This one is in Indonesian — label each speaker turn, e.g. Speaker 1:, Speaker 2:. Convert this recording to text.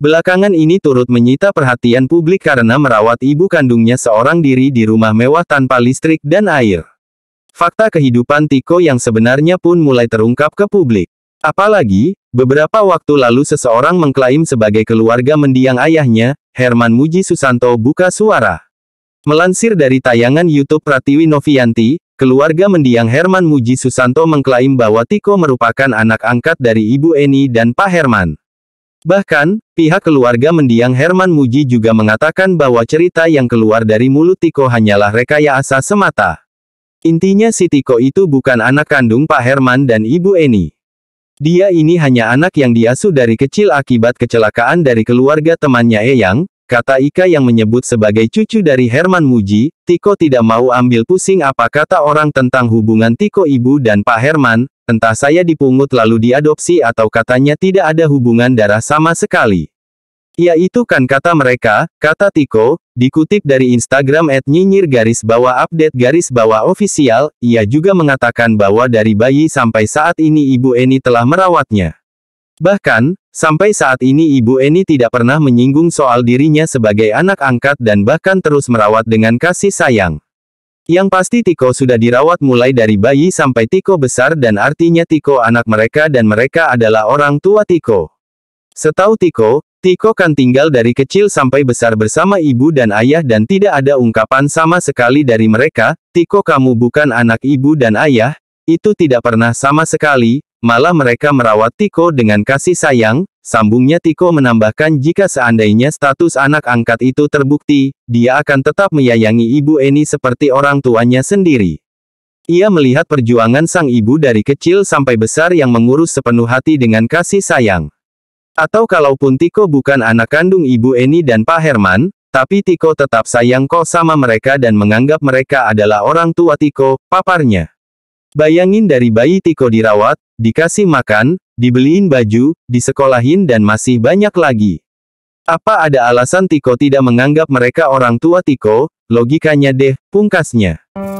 Speaker 1: Belakangan ini turut menyita perhatian publik karena merawat ibu kandungnya seorang diri di rumah mewah tanpa listrik dan air. Fakta kehidupan Tiko yang sebenarnya pun mulai terungkap ke publik. Apalagi, beberapa waktu lalu seseorang mengklaim sebagai keluarga mendiang ayahnya, Herman Muji Susanto buka suara. Melansir dari tayangan YouTube Pratiwi Novianti, keluarga mendiang Herman Muji Susanto mengklaim bahwa Tiko merupakan anak angkat dari Ibu Eni dan Pak Herman. Bahkan, pihak keluarga mendiang Herman Muji juga mengatakan bahwa cerita yang keluar dari mulut Tiko hanyalah rekayasa semata. Intinya si Tiko itu bukan anak kandung Pak Herman dan Ibu Eni. Dia ini hanya anak yang diasuh dari kecil akibat kecelakaan dari keluarga temannya Eyang, Kata Ika yang menyebut sebagai cucu dari Herman Muji, Tiko tidak mau ambil pusing apa kata orang tentang hubungan Tiko ibu dan Pak Herman, entah saya dipungut lalu diadopsi atau katanya tidak ada hubungan darah sama sekali. Ya itu kan kata mereka, kata Tiko, dikutip dari Instagram at nyinyir garis bawah update garis bawah official, ia juga mengatakan bahwa dari bayi sampai saat ini ibu Eni telah merawatnya. Bahkan, Sampai saat ini Ibu Eni tidak pernah menyinggung soal dirinya sebagai anak angkat dan bahkan terus merawat dengan kasih sayang. Yang pasti Tiko sudah dirawat mulai dari bayi sampai Tiko besar dan artinya Tiko anak mereka dan mereka adalah orang tua Tiko. Setahu Tiko, Tiko kan tinggal dari kecil sampai besar bersama ibu dan ayah dan tidak ada ungkapan sama sekali dari mereka, Tiko kamu bukan anak ibu dan ayah, itu tidak pernah sama sekali, Malah mereka merawat Tiko dengan kasih sayang, sambungnya Tiko menambahkan jika seandainya status anak angkat itu terbukti, dia akan tetap menyayangi ibu Eni seperti orang tuanya sendiri. Ia melihat perjuangan sang ibu dari kecil sampai besar yang mengurus sepenuh hati dengan kasih sayang. Atau kalaupun Tiko bukan anak kandung ibu Eni dan Pak Herman, tapi Tiko tetap sayang kok sama mereka dan menganggap mereka adalah orang tua Tiko, paparnya. Bayangin dari bayi Tiko dirawat, dikasih makan, dibeliin baju, disekolahin dan masih banyak lagi. Apa ada alasan Tiko tidak menganggap mereka orang tua Tiko? Logikanya deh, pungkasnya.